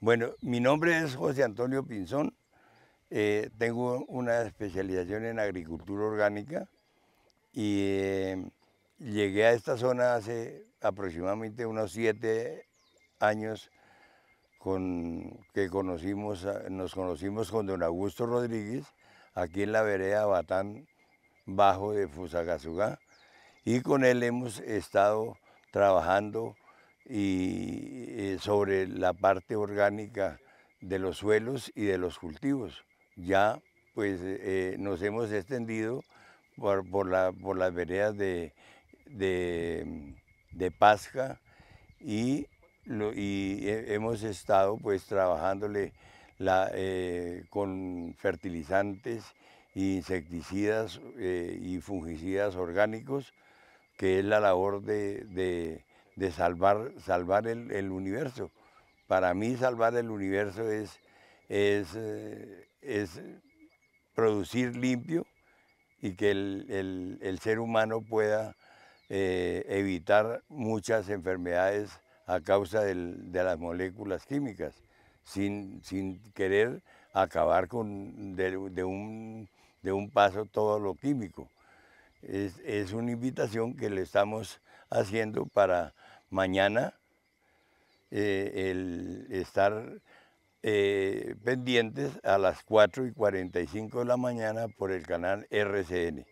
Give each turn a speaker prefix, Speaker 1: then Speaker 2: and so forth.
Speaker 1: Bueno, mi nombre es José Antonio Pinzón, eh, tengo una especialización en agricultura orgánica y eh, llegué a esta zona hace aproximadamente unos siete años con, que conocimos, nos conocimos con don Augusto Rodríguez, aquí en la vereda Batán Bajo de Fusagasugá, y con él hemos estado trabajando y eh, sobre la parte orgánica de los suelos y de los cultivos. Ya pues eh, eh, nos hemos extendido por, las veredas de, de, Pasca y, hemos estado pues trabajándole con fertilizantes, insecticidas y fungicidas orgánicos, que es la labor de de salvar, salvar el, universo. Para mí salvar el universo es, es, eh, es producir limpio y que el, ser humano pueda eh, evitar muchas enfermedades a causa de las moléculas químicas, sin, sin querer acabar con, de, un, paso todo lo químico. es, una invitación que le estamos haciendo para mañana eh, el estar eh, pendientes a las 4 y 45 de la mañana por el canal RCN.